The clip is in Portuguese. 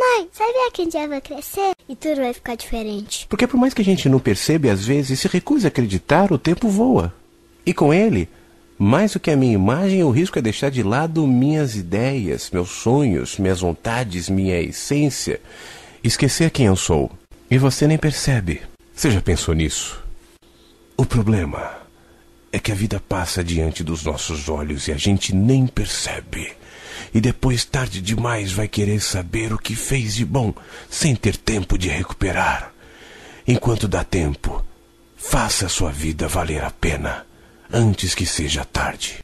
Mamãe, sabe a que um dia vai crescer e tudo vai ficar diferente? Porque por mais que a gente não perceba às vezes se recusa a acreditar, o tempo voa. E com ele, mais do que a minha imagem, o risco é deixar de lado minhas ideias, meus sonhos, minhas vontades, minha essência. Esquecer quem eu sou. E você nem percebe. Você já pensou nisso? O problema é que a vida passa diante dos nossos olhos e a gente nem percebe e depois, tarde demais, vai querer saber o que fez de bom, sem ter tempo de recuperar. Enquanto dá tempo, faça a sua vida valer a pena, antes que seja tarde.